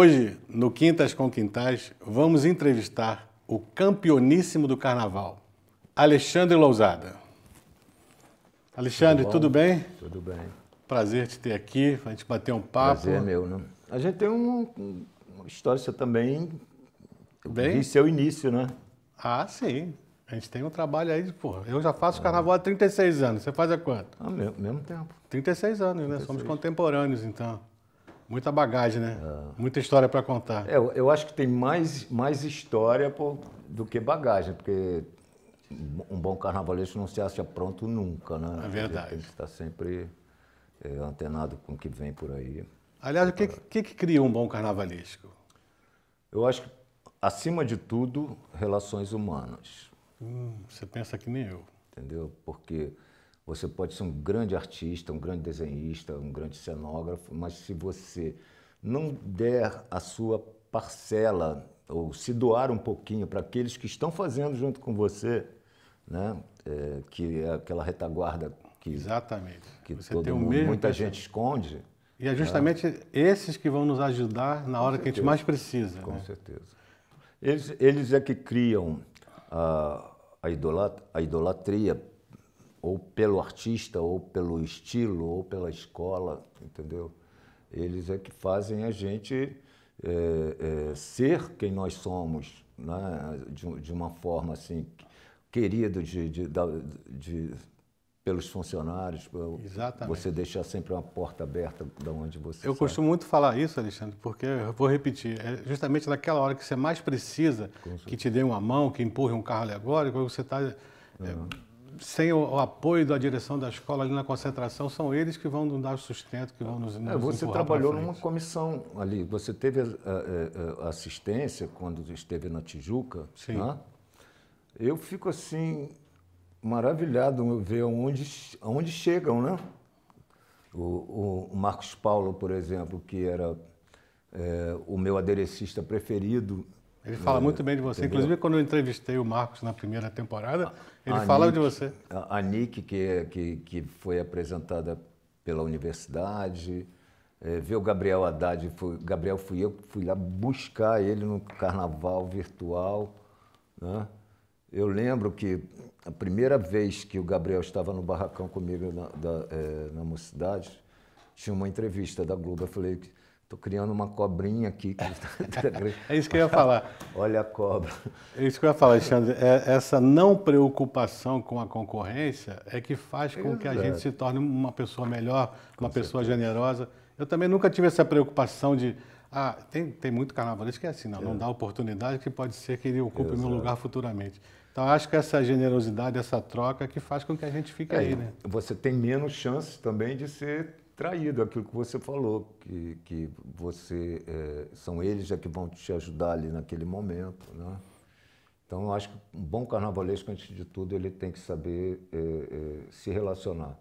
Hoje, no Quintas com Quintais, vamos entrevistar o campeoníssimo do carnaval, Alexandre Lousada. Alexandre, tudo, tudo bem? Tudo bem. Prazer te ter aqui, a gente bater um papo. Prazer é meu, né? A gente tem um, uma história você também bem? de seu início, né? Ah, sim. A gente tem um trabalho aí de, porra, eu já faço ah. carnaval há 36 anos, você faz há quanto? Ah, mesmo, mesmo tempo. 36 anos, né? Somos contemporâneos, então. Muita bagagem, né? É. Muita história para contar. É, eu acho que tem mais, mais história do que bagagem, porque um bom carnavalesco não se acha pronto nunca, né? É verdade. Ele está sempre é, antenado com o que vem por aí. Aliás, o que, que, que cria um bom carnavalesco? Eu acho que, acima de tudo, relações humanas. Hum, você pensa que nem eu. Entendeu? Porque você pode ser um grande artista, um grande desenhista, um grande cenógrafo, mas se você não der a sua parcela ou se doar um pouquinho para aqueles que estão fazendo junto com você, né? É, que é aquela retaguarda que exatamente que você todo mundo, muita gente esconde. E é justamente né? esses que vão nos ajudar na com hora certeza. que a gente mais precisa. Com né? certeza. Eles, eles é que criam a, a, idolat, a idolatria ou pelo artista, ou pelo estilo, ou pela escola, entendeu? Eles é que fazem a gente é, é, ser quem nós somos, né? de, de uma forma assim, querido de, de, de, pelos funcionários. Exatamente. Você deixar sempre uma porta aberta da onde você Eu sai. costumo muito falar isso, Alexandre, porque, eu vou repetir, é justamente naquela hora que você mais precisa que te dê uma mão, que empurre um carro alegórico, você está... Uhum é, sem o, apoio da direção da escola ali na concentração, são eles que vão nos dar sustento, que vão nos, é, nos é, Você trabalhou numa comissão ali, você teve a, a, a assistência quando esteve na Tijuca. Sim. Né? Eu fico assim, maravilhado ver onde, onde chegam, né? O, o Marcos Paulo, por exemplo, que era é, o meu aderecista preferido ele fala muito bem de você. Entendeu? Inclusive, quando eu entrevistei o Marcos na primeira temporada, ele a fala Nick, de você. A Nick, que, é, que, que foi apresentada pela universidade, é, ver o Gabriel Haddad, foi, Gabriel fui eu que fui lá buscar ele no carnaval virtual. Né? Eu lembro que a primeira vez que o Gabriel estava no barracão comigo na, da, é, na mocidade, tinha uma entrevista da Globo. Eu falei, Estou criando uma cobrinha aqui. é isso que eu ia falar. Olha a cobra. É isso que eu ia falar, Alexandre. É, essa não preocupação com a concorrência é que faz com Exato. que a gente se torne uma pessoa melhor, uma com pessoa certeza. generosa. Eu também nunca tive essa preocupação de. Ah, tem, tem muito carnavalista que é assim, não, é. não dá oportunidade que pode ser que ele ocupe Exato. meu lugar futuramente. Então, acho que essa generosidade, essa troca é que faz com que a gente fique é, aí, né? Você tem menos chances também de ser traído aquilo que você falou, que, que você é, são eles é que vão te ajudar ali naquele momento, né? Então, eu acho que um bom carnavalesco, antes de tudo, ele tem que saber é, é, se relacionar.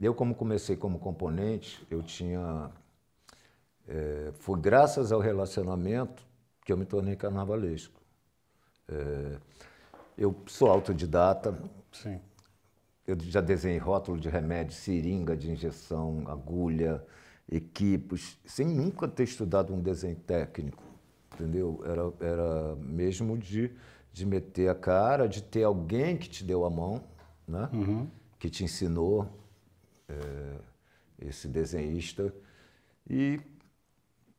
Eu, como comecei como componente, eu tinha... É, foi graças ao relacionamento que eu me tornei carnavalesco. É, eu sou autodidata. Sim. Eu já desenhei rótulo de remédio, seringa de injeção, agulha, equipos, sem nunca ter estudado um desenho técnico, entendeu? Era, era mesmo de, de meter a cara, de ter alguém que te deu a mão, né? Uhum. Que te ensinou, é, esse desenhista. E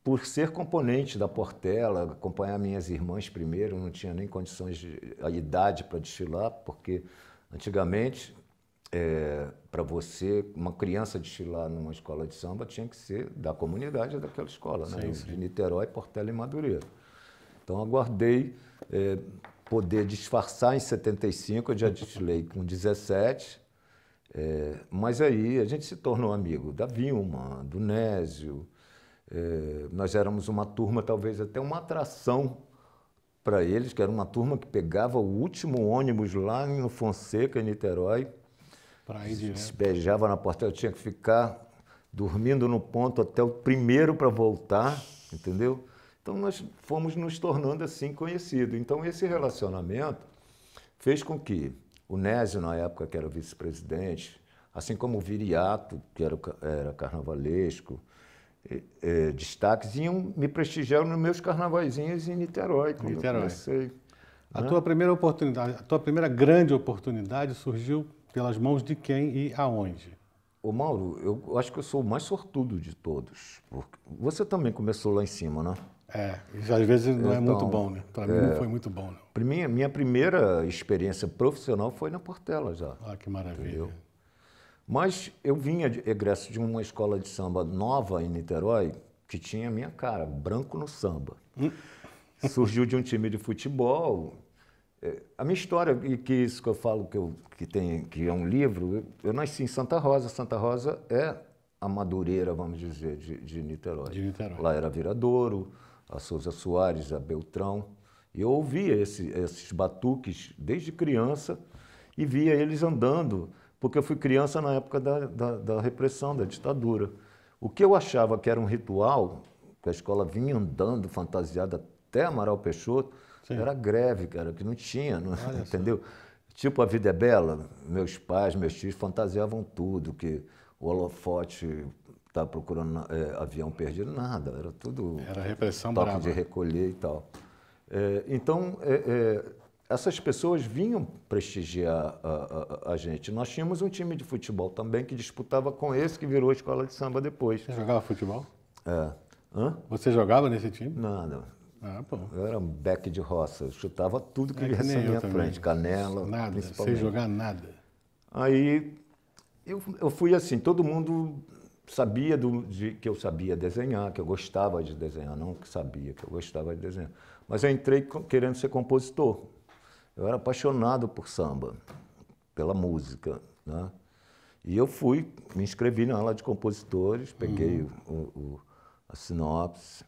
por ser componente da Portela, acompanhar minhas irmãs primeiro, não tinha nem condições de a idade para desfilar, porque antigamente é, para você, uma criança desfilar numa escola de samba tinha que ser da comunidade daquela escola, né? sim, né? Sim. de Niterói, Portela e Madureira. Então, aguardei é, poder disfarçar em 75, eu já desfilei com 17, é, mas aí a gente se tornou amigo da Vilma, do Nésio, é, nós éramos uma turma, talvez até uma atração para eles, que era uma turma que pegava o último ônibus lá no Fonseca, em Niterói, Pra ir direto. Se beijava na porta, eu tinha que ficar dormindo no ponto até o primeiro para voltar, entendeu? Então nós fomos nos tornando assim conhecidos. Então esse relacionamento fez com que o Nésio, na época que era vice-presidente, assim como o Viriato, que era, era carnavalesco, é, é, destaques, iam me prestigiar nos meus carnavaizinhos em Niterói, Niterói. eu comecei. A né? tua primeira oportunidade, a tua primeira grande oportunidade surgiu pelas mãos de quem e aonde? Ô Mauro, eu acho que eu sou o mais sortudo de todos. Você também começou lá em cima, né? É, isso às vezes não então, é muito então, bom, né? Para mim é, não foi muito bom. Não. Minha, minha primeira experiência profissional foi na Portela já. Ah, que maravilha. Entendeu? Mas eu vinha de egresso de uma escola de samba nova em Niterói que tinha a minha cara, branco no samba. Hum? Surgiu de um time de futebol é, a minha história, e que isso que eu falo que, eu, que, tem, que é um livro, eu, nasci em Santa Rosa. Santa Rosa é a madureira, vamos dizer, de, de, Niterói. de Niterói. Lá era Viradouro, a Souza Soares, a Beltrão. E eu ouvia esse, esses batuques desde criança e via eles andando, porque eu fui criança na época da, da, da repressão, da ditadura. O que eu achava que era um ritual, que a escola vinha andando fantasiada até Amaral Peixoto, Sim. Era greve, cara, que não tinha, não, entendeu? Tipo, a vida é bela, meus pais, meus tios fantasiavam tudo, que o holofote estava tá procurando é, avião perdido, nada, era tudo... Era repressão toque brava. de recolher e tal. É, então, é, é, essas pessoas vinham prestigiar a, a, a, gente. Nós tínhamos um time de futebol também que disputava com esse que virou a escola de samba depois. Você jogava futebol? É. Hã? Você jogava nesse time? Nada. Ah, Eu era um beck de roça, eu chutava tudo que é vinha na minha frente, canela, nada, principalmente. Sem jogar nada. Aí eu, eu fui assim, todo mundo sabia do, de, que eu sabia desenhar, que eu gostava de desenhar, não que sabia, que eu gostava de desenhar. Mas eu entrei querendo ser compositor. Eu era apaixonado por samba, pela música, né? E eu fui, me inscrevi na aula de compositores, peguei uhum. o, o, a sinopse,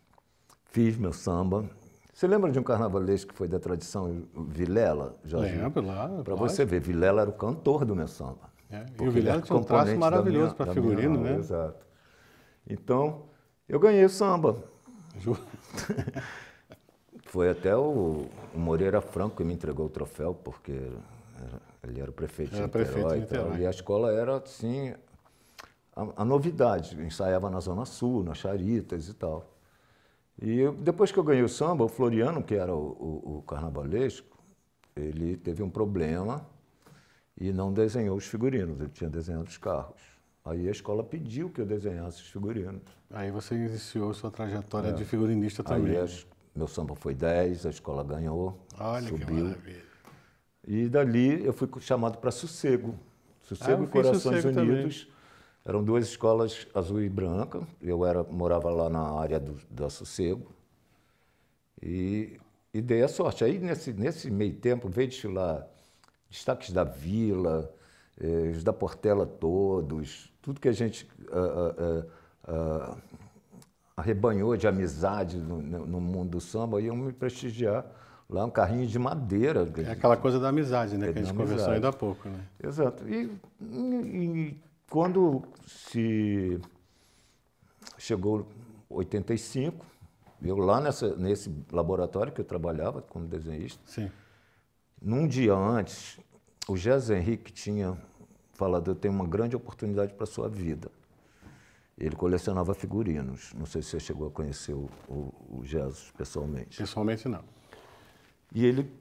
fiz meu samba. Você lembra de um carnavalês que foi da tradição Vilela, Jorge? Lembro, lá. Para você ver, Vilela era o cantor do meu samba. É, e o Vilela tinha um traço maravilhoso para figurino, minha, né? Exato. Então, eu ganhei o samba. foi até o, o, Moreira Franco que me entregou o troféu, porque era, ele era o prefeito era de Niterói. Prefeito de Niterói. E, e a escola era, assim, a, a novidade. Ensaiava na Zona Sul, nas Charitas e tal. E eu, depois que eu ganhei o samba, o Floriano, que era o, o, o carnavalesco, ele teve um problema e não desenhou os figurinos, ele tinha desenhado os carros. Aí a escola pediu que eu desenhasse os figurinos. Aí você iniciou sua trajetória é. de figurinista também. Aí as, meu samba foi 10, a escola ganhou, Olha subiu. Que maravilha. E dali eu fui chamado para Sossego. Sossego ah, e Corações Sossego Unidos. Também. Eram duas escolas azul e branca. Eu era, morava lá na área do, da Sossego. E, e dei a sorte. Aí, nesse, nesse meio tempo, veio desfilar destaques da Vila, eh, os da Portela todos, tudo que a gente ah, ah, ah, arrebanhou de amizade no, no, mundo do samba, iam me prestigiar lá, um carrinho de madeira. É aquela coisa da amizade, né? É que a gente conversou ainda há pouco, né? Exato. E, e, quando se chegou 85, eu lá nessa, nesse laboratório que eu trabalhava como desenhista, Sim. num dia antes, o Jesus Henrique tinha falado, eu tenho uma grande oportunidade para a sua vida. Ele colecionava figurinos. Não sei se você chegou a conhecer o, o, o Jesus pessoalmente. Pessoalmente, não. E ele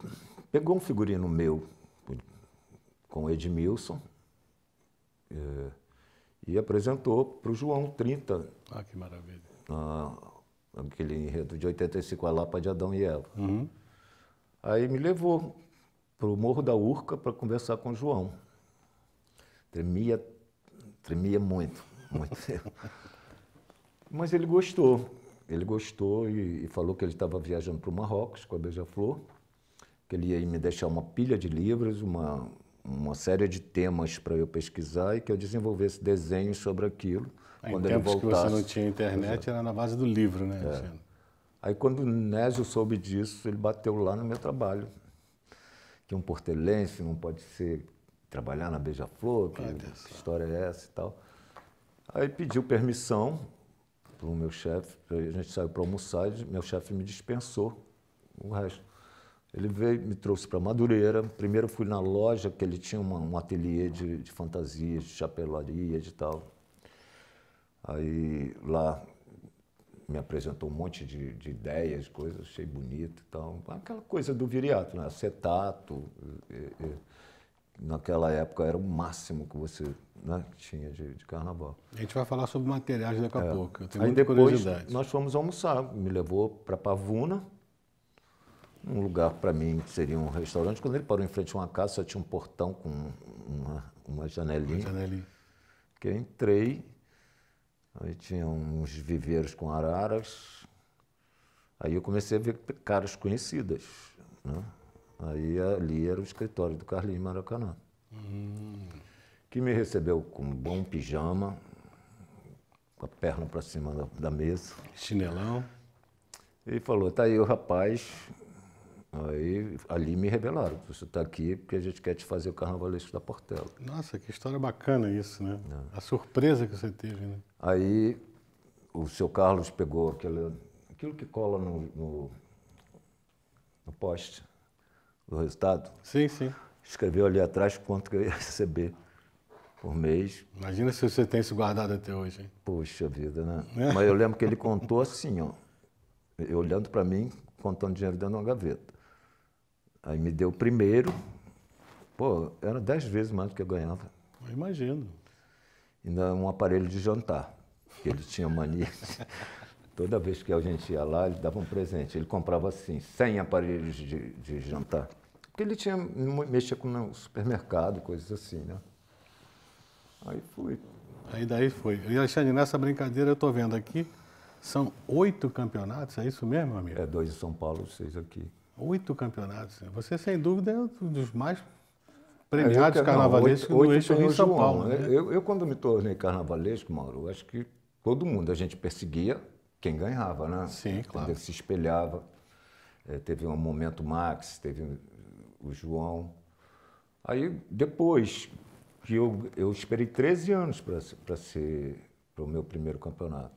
pegou um figurino meu com o Edmilson é, e apresentou para o João 30. Ah, que maravilha. A, aquele enredo de 85, A Lapa de Adão e Eva. Uhum. Aí me levou para o Morro da Urca para conversar com o João. Tremia, tremia muito, muito. Mas ele gostou. Ele gostou e, e falou que ele estava viajando para o Marrocos com a Beija-Flor, que ele ia me deixar uma pilha de livros, uma, uma série de temas para eu pesquisar e que eu desenvolvesse desenhos sobre aquilo. Em quando ele voltasse. que você não tinha internet, era na base do livro, né, é. Aí quando o Nésio soube disso, ele bateu lá no meu trabalho. Que um portelense não pode ser trabalhar na Beija-Flor, que, que história é essa e tal. Aí pediu permissão para o meu chefe, a gente saiu para almoçar e meu chefe me dispensou o resto. Ele veio, me trouxe para Madureira. Primeiro fui na loja, que ele tinha uma, um ateliê de, de fantasias, de chapelaria, de tal. Aí lá me apresentou um monte de, de ideias, coisas, achei bonito e tal. Aquela coisa do viriato, né? acetato. E, e, naquela época era o máximo que você né, tinha de, de, carnaval. A gente vai falar sobre materiais daqui a é. pouco. Eu tenho Aí depois nós fomos almoçar, me levou para Pavuna um lugar para mim que seria um restaurante. Quando ele parou em frente a uma casa, só tinha um portão com uma, uma janelinha. Uma janelinha. Que eu entrei, aí tinha uns viveiros com araras. Aí eu comecei a ver caras conhecidas. Né? Aí ali era o escritório do Carlinhos Maracanã. Hum. Que me recebeu com um bom pijama, com a perna para cima da, da mesa. Chinelão. E falou, tá aí o rapaz, Aí ali me revelaram, você está aqui porque a gente quer te fazer o carnavalesco da Portela. Nossa, que história bacana isso, né? É. A surpresa que você teve, né? Aí o seu Carlos pegou aquele, aquilo que cola no, no, no poste do resultado. Sim, sim. Escreveu ali atrás quanto que eu ia receber por mês. Imagina se você tem isso guardado até hoje, hein? Poxa vida, né? É. Mas eu lembro que ele contou assim, ó. Olhando para mim, contando dinheiro dentro de uma gaveta. Aí me deu o primeiro. Pô, era dez vezes mais do que eu ganhava. Eu imagino. Ainda um aparelho de jantar, que ele tinha mania. Toda vez que a gente ia lá, ele dava um presente. Ele comprava assim, 100 aparelhos de, de jantar. Porque ele tinha, mexia com né, o supermercado, coisas assim, né? Aí fui. Aí daí foi. E Alexandre, nessa brincadeira eu estou vendo aqui, são oito campeonatos, é isso mesmo, amigo? É, dois em São Paulo, seis aqui. Oito campeonatos. Você, sem dúvida, é um dos mais é, premiados é, carnavalescos do eixo Rio São Paulo. Né? né? Eu, eu, quando me tornei carnavalesco, Mauro, acho que todo mundo, a gente perseguia quem ganhava, né? Sim, claro. Entendeu? Se espelhava. É, teve um momento Max, teve o João. Aí, depois, que eu, eu esperei 13 anos para ser para o meu primeiro campeonato.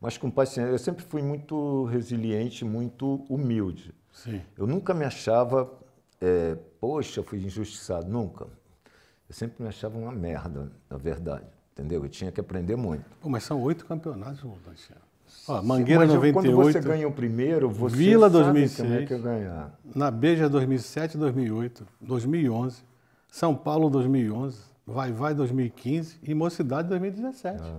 Mas com paciência, eu sempre fui muito resiliente, muito humilde. Sim. Eu nunca me achava, é, poxa, eu fui injustiçado, nunca. Eu sempre me achava uma merda, na verdade, entendeu? Eu tinha que aprender muito. Pô, mas são oito campeonatos, Luciano. Ó, Mangueira Sim, 98. Quando você ganha o primeiro, você Vila sabe como é que eu ganhar. Na Beja 2007, 2008, 2011, São Paulo 2011, Vai Vai 2015 e Mocidade 2017. É.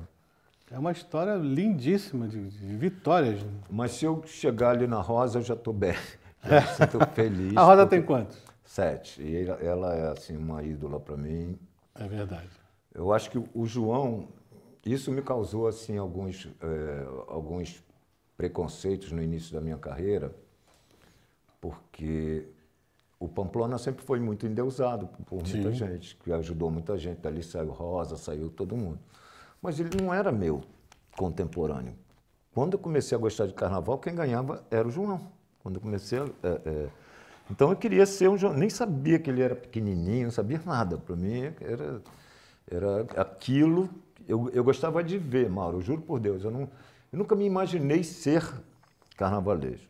É uma história lindíssima de, de vitórias. Mas se eu chegar ali na Rosa, eu já estou bem. É, eu sinto feliz. A Rosa tem quantos? Sete. E ela é assim uma ídola para mim. É verdade. Eu acho que o João, isso me causou assim alguns, é, alguns preconceitos no início da minha carreira, porque o Pamplona sempre foi muito endeusado por Sim. muita gente, que ajudou muita gente. Dali saiu Rosa, saiu todo mundo. Mas ele não era meu contemporâneo. Quando eu comecei a gostar de carnaval, quem ganhava era o João. Quando eu comecei a, é, é, então eu queria ser um jornalista, nem sabia que ele era pequenininho, não sabia nada. Para mim era, era aquilo, eu, eu gostava de ver, Mauro, eu juro por Deus, eu, não, eu nunca me imaginei ser carnavalejo.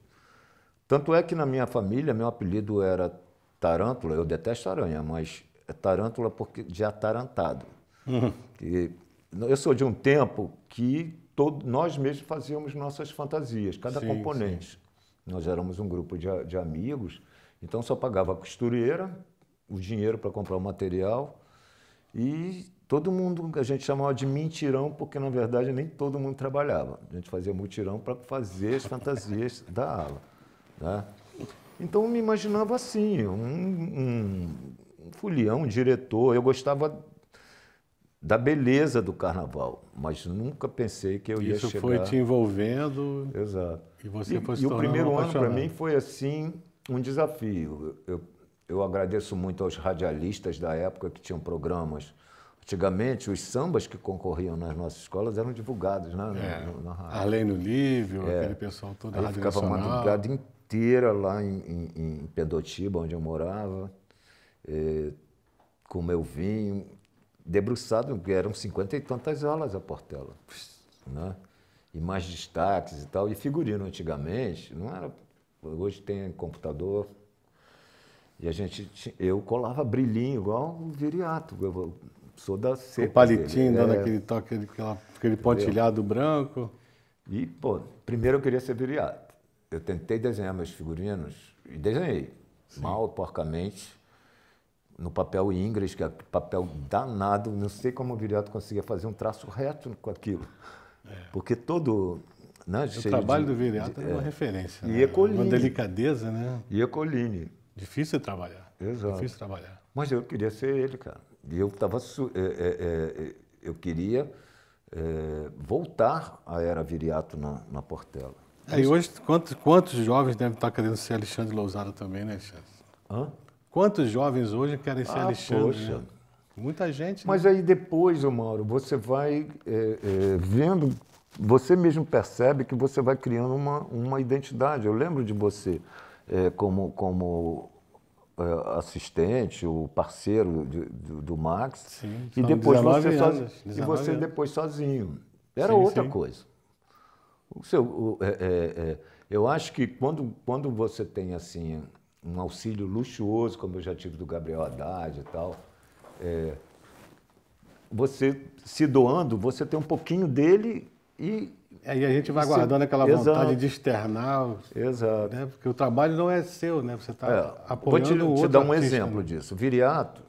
Tanto é que na minha família meu apelido era Tarântula, eu detesto aranha, mas é Tarântula porque de é atarantado. Uhum. E, eu sou de um tempo que todo, nós mesmos fazíamos nossas fantasias, cada sim, componente. Sim. Nós éramos um grupo de, de amigos, então só pagava a costureira, o dinheiro para comprar o material e todo mundo que a gente chamava de mentirão porque na verdade nem todo mundo trabalhava. A gente fazia mutirão para fazer as fantasias da ala, né? Então eu me imaginava assim, um, um, um folião, um diretor. Eu gostava da beleza do carnaval, mas nunca pensei que eu Isso ia chegar. Isso foi te envolvendo. Exato. E você foi e, se e o primeiro ano para mim foi assim um desafio. Eu, eu agradeço muito aos radialistas da época que tinham programas. Antigamente, os sambas que concorriam nas nossas escolas eram divulgados né? É. Além do Lívio, é. aquele pessoal todo Aí ficava uma madrugada inteira lá em, em, em Pedotiba, onde eu morava, eh, com meu vinho debruçado, eram cinquenta e tantas aulas a Portela, né? e mais destaques e tal, e figurino antigamente, não era, hoje tem computador, e a gente, eu colava brilhinho igual o viriato, eu sou da cepa O palitinho dele, dando é, aquele toque, aquele, pontilhado branco. E, pô, primeiro eu queria ser viriato. Eu tentei desenhar meus figurinos e desenhei, Sim. mal, porcamente, no papel inglês que é papel danado, não sei como o Viriato conseguia fazer um traço reto com aquilo. É. Porque todo. Né, o trabalho de, do Viriato é uma é. referência. E né? Uma delicadeza, né? E Ecolini. Difícil de trabalhar. Exato. Difícil de trabalhar. Mas eu queria ser ele, cara. E eu estava. É, é, é, eu queria voltar à era Viriato na, na Portela. É, e hoje, quantos, quantos jovens devem estar querendo ser Alexandre Lousada também, né, Alexandre? Hã? Quantos jovens hoje querem ser ah, Alexandre? Poxa. Né? Muita gente. Né? Mas aí depois, Mauro, você vai é, é, vendo, você mesmo percebe que você vai criando uma, uma identidade. Eu lembro de você é, como, como é, assistente, o parceiro de, do, do, Max. Sim, e depois você, anos, e você depois sozinho. Era sim, outra sim. coisa. O seu, o, é, é, eu acho que quando, quando você tem assim um auxílio luxuoso, como eu já tive do Gabriel Haddad e tal. É, você se doando, você tem um pouquinho dele e. Aí a gente vai guardando aquela vontade de externar. Exato. Né? Porque o trabalho não é seu, né? Você está é, apoiando te, o outro. Vou te dar um artista, exemplo né? disso. Viriato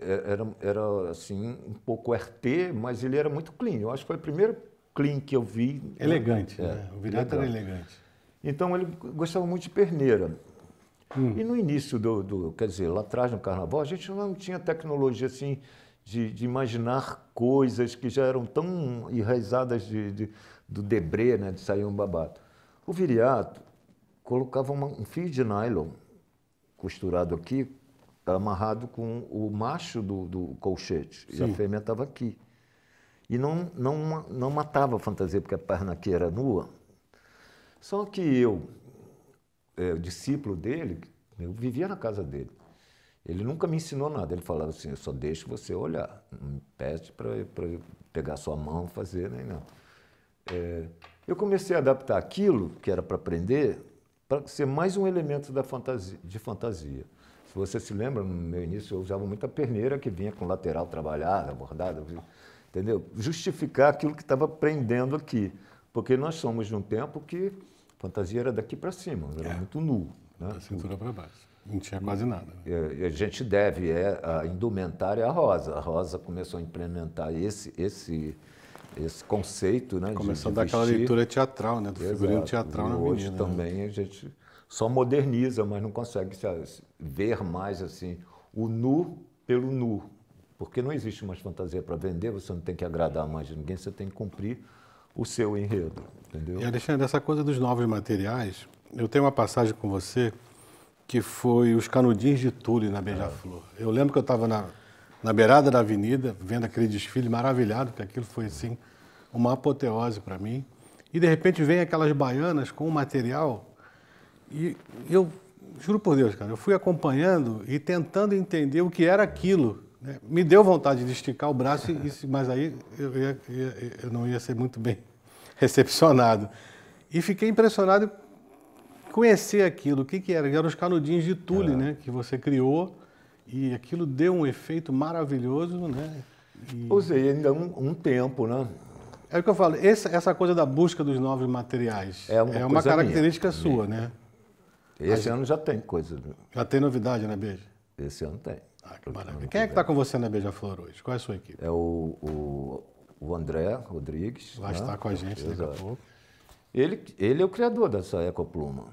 é, era, era assim, um pouco RT, mas ele era muito clean. Eu acho que foi o primeiro clean que eu vi. Né? Elegante, né? né? O Viriato era elegante. Então ele gostava muito de perneira. Hum. E no início do, do, Quer dizer, lá atrás no carnaval, a gente não tinha tecnologia assim de, de imaginar coisas que já eram tão enraizadas de, de, do debré, né, de sair um babado. O viriato colocava uma, um fio de nylon costurado aqui, amarrado com o macho do, do colchete. Sim. E a fêmea estava aqui. E não, não, não matava a fantasia, porque a perna aqui era nua. Só que eu, é, discípulo dele, eu vivia na casa dele. Ele nunca me ensinou nada. Ele falava assim: eu só deixo você olhar, não me pede para pegar sua mão, fazer nem nada. É, eu comecei a adaptar aquilo que era para aprender para ser mais um elemento da fantasia, de fantasia. Se você se lembra, no meu início eu usava muita perneira que vinha com lateral trabalhada, bordada, entendeu? Justificar aquilo que estava aprendendo aqui, porque nós somos de um tempo que fantasia era daqui para cima, era é. muito nu. Né? Da cintura para baixo. Não tinha quase nada. Né? É, a gente deve é, a indumentária é Rosa. A Rosa começou a implementar esse, esse, esse conceito. Né, começou de, a dar vestir. aquela leitura teatral, né, do Exato. figurino teatral e na hoje Hoje né? também né? a gente só moderniza, mas não consegue se, ver mais assim o nu pelo nu. Porque não existe mais fantasia para vender, você não tem que agradar mais ninguém, você tem que cumprir o seu enredo. Entendeu? E Alexandre, essa coisa dos novos materiais, eu tenho uma passagem com você que foi os canudinhos de Tule na Beija-Flor. É. Eu lembro que eu estava na, na beirada da avenida, vendo aquele desfile maravilhado, que aquilo foi assim uma apoteose para mim. E de repente vem aquelas baianas com o material e eu juro por Deus, cara, eu fui acompanhando e tentando entender o que era aquilo. Né? Me deu vontade de esticar o braço, e, mas aí eu, ia, ia, eu não ia ser muito bem recepcionado. E fiquei impressionado conhecer aquilo. O que, que era? Eram os canudinhos de tule, é. né? Que você criou. E aquilo deu um efeito maravilhoso, né? E... Usei ainda um, um, tempo, né? É o que eu falo. Essa, essa coisa da busca dos novos materiais é uma, é uma característica minha, sua, minha. né? Esse Mas, ano já tem coisa. Já tem novidade, né, Beijo? Esse ano tem. Ah, que maravilha. Quem é que está com você na Beija-Flor hoje? Qual é a sua equipe? É o, o, o André Rodrigues. Vai né? estar com a gente Exato. daqui a pouco. Ele, ele é o criador dessa ecopluma.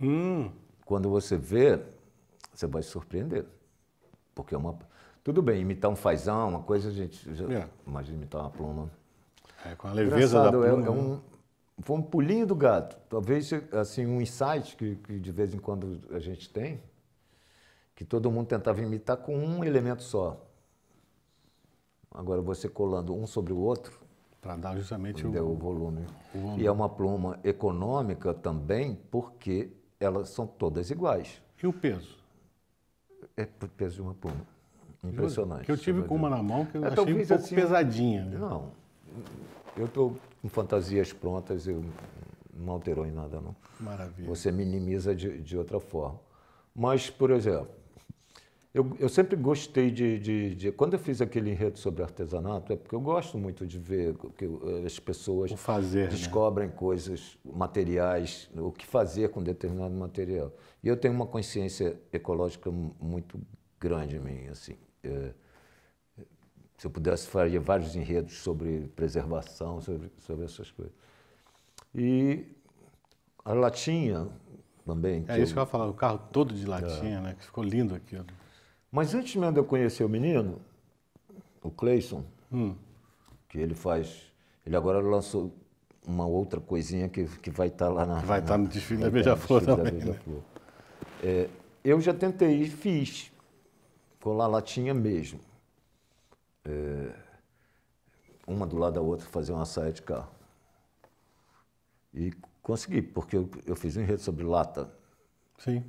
Hum. Quando você vê, você vai se surpreender. Porque é uma. Tudo bem, imitar um fazão, uma coisa, a gente. Já... É. Mas imitar uma pluma. É, com a leveza Engraçado, da é pluma. É, é um, foi um pulinho do gato. Talvez assim um insight que, que de vez em quando a gente tem que todo mundo tentava imitar com um elemento só. Agora você colando um sobre o outro. Para dar justamente o, o, volume. o volume. E é uma pluma econômica também, porque elas são todas iguais. E o peso? É o peso de uma pluma. Impressionante. Que eu tive com uma na mão que eu então, achei um pouco assim, pesadinha. Né? Não. Eu estou com fantasias prontas, eu não alterou em nada, não. Maravilha. Você minimiza de, de outra forma. Mas, por exemplo, eu, eu sempre gostei de, de, de, Quando eu fiz aquele enredo sobre artesanato, é porque eu gosto muito de ver que eh, as pessoas fazer, né? descobrem né? coisas, materiais, o que fazer com determinado material. E eu tenho uma consciência ecológica muito grande em mim. Assim. É, se eu pudesse, faria vários enredos sobre preservação, sobre, sobre essas coisas. E a latinha também. É isso eu... que eu ia falar, o carro todo de latinha, é. né? Que ficou lindo aquilo. Mas antes mesmo de eu conhecer o menino, o Cleison, hum. que ele faz. Ele agora lançou uma outra coisinha que, que vai estar tá lá na. Vai estar tá no desfile da tá Beija-Flor também. Da Né? É, eu já tentei e fiz. a latinha mesmo. É, uma do lado da outra, fazer uma saia de carro. E consegui, porque eu, eu fiz um enredo sobre lata. Sim.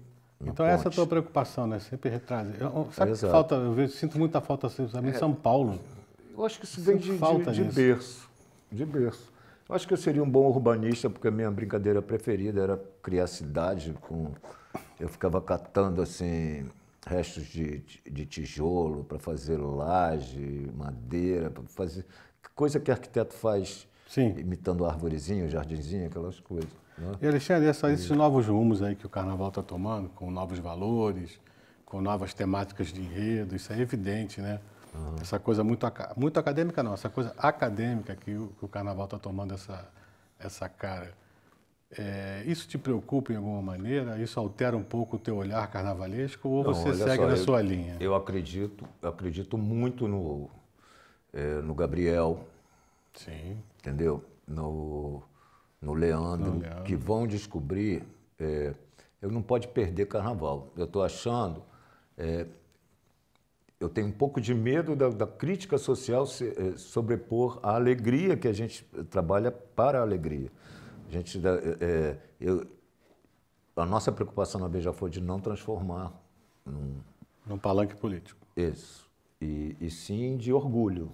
Então ponte. essa é a tua preocupação, né? Sempre retrasa. sabe é que falta, eu vejo, sinto muita falta, principalmente assim, em é, São Paulo. Eu acho que isso vem de, falta de, de berço, de berço. Eu acho que eu seria um bom urbanista, porque a minha brincadeira preferida era criar cidade com... Eu ficava catando, assim, restos de, de tijolo para fazer laje, madeira, para fazer... Coisa que arquiteto faz Sim. imitando arvorezinho, jardinzinho, aquelas coisas. Né? E Alexandre, é só esses e... novos rumos aí que o carnaval está tomando, com novos valores, com novas temáticas de enredo, isso é evidente, né? Uhum. Essa coisa muito, muito acadêmica, não, essa coisa acadêmica que o, que o carnaval está tomando essa, essa cara. É, isso te preocupa em alguma maneira? Isso altera um pouco o teu olhar carnavalesco ou não, você segue só, na eu, sua linha? Eu acredito, eu acredito muito no, é, no Gabriel. Sim. Entendeu? No, no Leandro, Leandro, que vão descobrir. É, eu não pode perder carnaval. Eu estou achando. É, eu tenho um pouco de medo da, da crítica social se, é, sobrepor a alegria que a gente trabalha para a alegria. A, gente, é, é, eu, a nossa preocupação na Beija foi é de não transformar num, num palanque político. Isso. E, e sim de orgulho.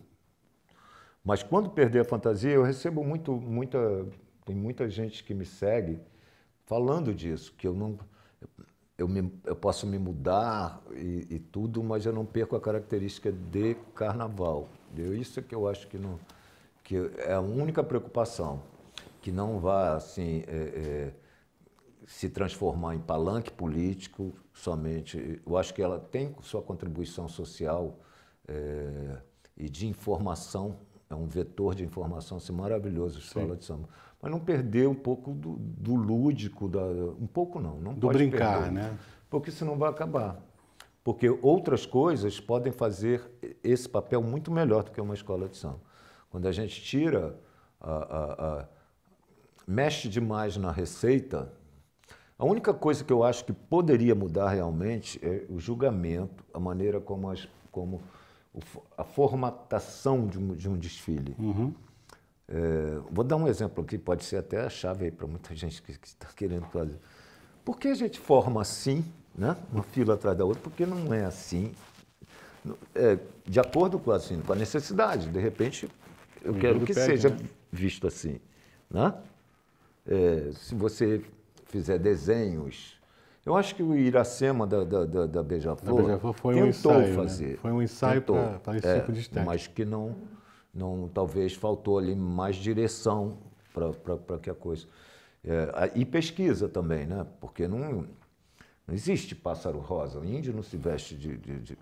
Mas quando perder a fantasia, eu recebo muito, muita tem muita gente que me segue falando disso, que eu não. Eu, me, eu posso me mudar e, e, tudo, mas eu não perco a característica de carnaval. Entendeu? Isso é que eu acho que não. que é a única preocupação. Que não vá assim. É, é, se transformar em palanque político somente. Eu acho que ela tem sua contribuição social é, e de informação, é um vetor de informação assim, maravilhoso, escola de samba mas não perder um pouco do, do lúdico, da, um pouco não, não do pode brincar, perder, né? Porque senão vai acabar. Porque outras coisas podem fazer esse papel muito melhor do que uma escola de samba. Quando a gente tira, a, a, a, mexe demais na receita, a única coisa que eu acho que poderia mudar realmente é o julgamento, a maneira como, as, como a formatação de um, de um desfile. Uhum. É, vou dar um exemplo aqui, pode ser até a chave para muita gente que está que tá querendo fazer. Por que a gente forma assim, né? uma fila atrás da outra? Porque não é assim, é, de acordo com, assim, com a necessidade. De repente, eu quero que pede, seja né? visto assim. Né? É, se você fizer desenhos eu acho que o Iracema da, da, da, da Beija-Flor Beija tentou um ensaio, né? fazer. Né? Foi um ensaio para esse é, tipo de estética. Mas que não não, talvez faltou ali mais direção para que a coisa. É, e pesquisa também, né? Porque não, não existe pássaro rosa. O índio não se veste de, de, de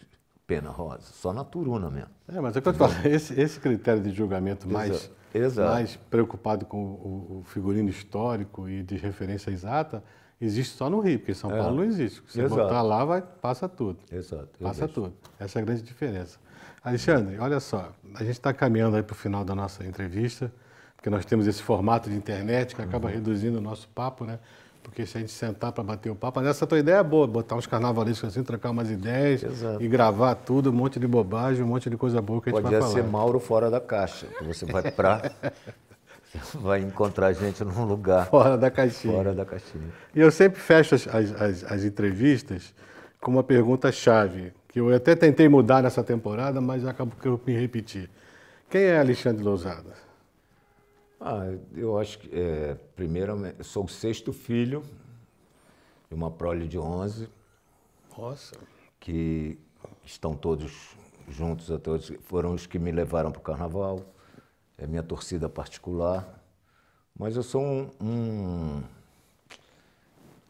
pena rosa, só na turuna mesmo. É, mas é que eu te falo, esse, esse critério de julgamento mais, Exato. mais preocupado com o, o figurino histórico e de referência exata Existe só no Rio, porque São Paulo é. não existe. Se Exato. botar lá, vai, passa tudo. Exato. Passa tudo. Essa é a grande diferença. Alexandre, olha só, a gente está caminhando aí para o final da nossa entrevista, porque nós temos esse formato de internet que acaba uhum. reduzindo o nosso papo, né? Porque se a gente sentar para bater o papo, essa tua ideia é boa, botar uns carnavalescos assim, trocar umas ideias Exato. e gravar tudo, um monte de bobagem, um monte de coisa boa que a gente vai falar. Podia ser Mauro fora da caixa, você vai para vai encontrar gente num lugar. Fora da caixinha. Fora da caixinha. E eu sempre fecho as, as, as entrevistas com uma pergunta-chave, que eu até tentei mudar nessa temporada, mas acabo que eu me repeti. Quem é Alexandre Lousada? Ah, eu acho que, é, primeiro, eu sou o sexto filho de uma prole de 11. Nossa! Que estão todos juntos até hoje. Foram os que me levaram para o carnaval é minha torcida particular. Mas eu sou um. um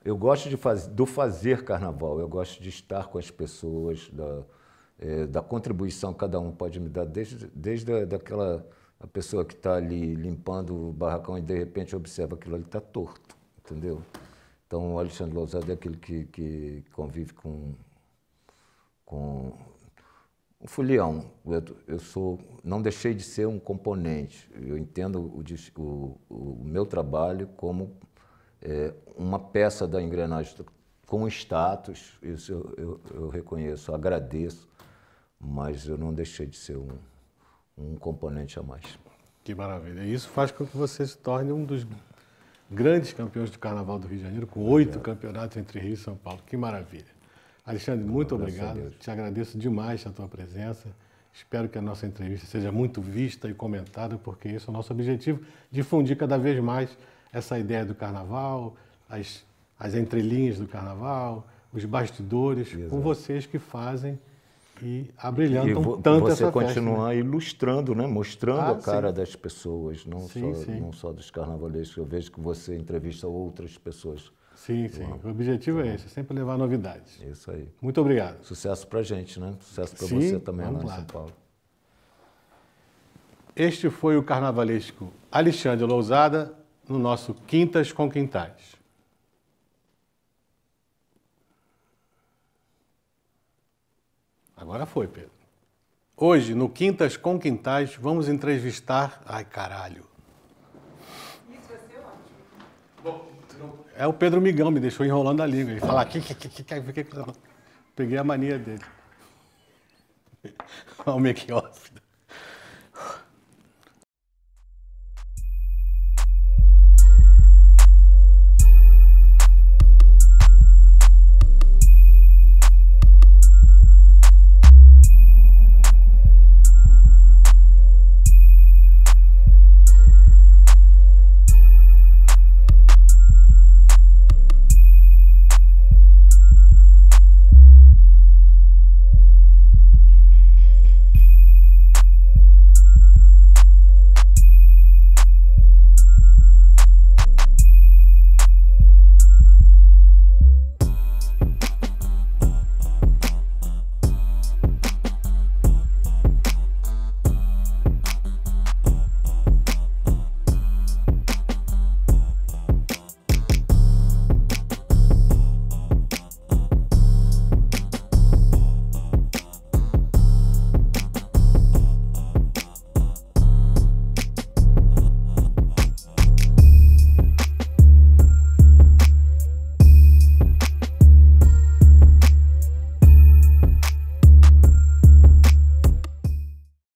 eu gosto de faz, do fazer carnaval, eu gosto de estar com as pessoas, da, é, da contribuição que cada um pode me dar, desde, desde a, daquela a pessoa que está ali limpando o barracão e de repente observa aquilo ali está torto, entendeu? Então o Alexandre Lousada é aquele que, que convive com, com um folião. Eu, eu, sou, não deixei de ser um componente. Eu entendo o, o, o meu trabalho como é, uma peça da engrenagem com status. Isso eu, eu, eu, reconheço, agradeço, mas eu não deixei de ser um, um componente a mais. Que maravilha! isso faz com que você se torne um dos grandes campeões do Carnaval do Rio de Janeiro, com oito campeonatos entre Rio e São Paulo. Que maravilha! Alexandre, muito obrigado. Te agradeço demais a tua presença. Espero que a nossa entrevista seja muito vista e comentada, porque esse é o nosso objetivo, difundir cada vez mais essa ideia do carnaval, as, as entrelinhas do carnaval, os bastidores, Exato. com vocês que fazem e abrilhantam e vo, tanto você essa continuar você né? ilustrando, né? mostrando ah, a cara sim. das pessoas, não, sim, só, sim. não só dos carnavalescos. Eu vejo que você entrevista outras pessoas Sim, sim. O objetivo é então, é esse, é sempre levar novidades. Isso aí. Muito obrigado. Sucesso para gente, né? Sucesso para você também lá, em São Paulo. Este foi o Carnavalístico Alexandre Lousada no nosso Quintas com Quintais. Agora foi, Pedro. Hoje, no Quintas com Quintais, vamos entrevistar. Ai, caralho! É o Pedro Migão, me deixou enrolando a língua. Ele fala, que, que, que, que, que, que, que. peguei a mania dele. Olha o make-off.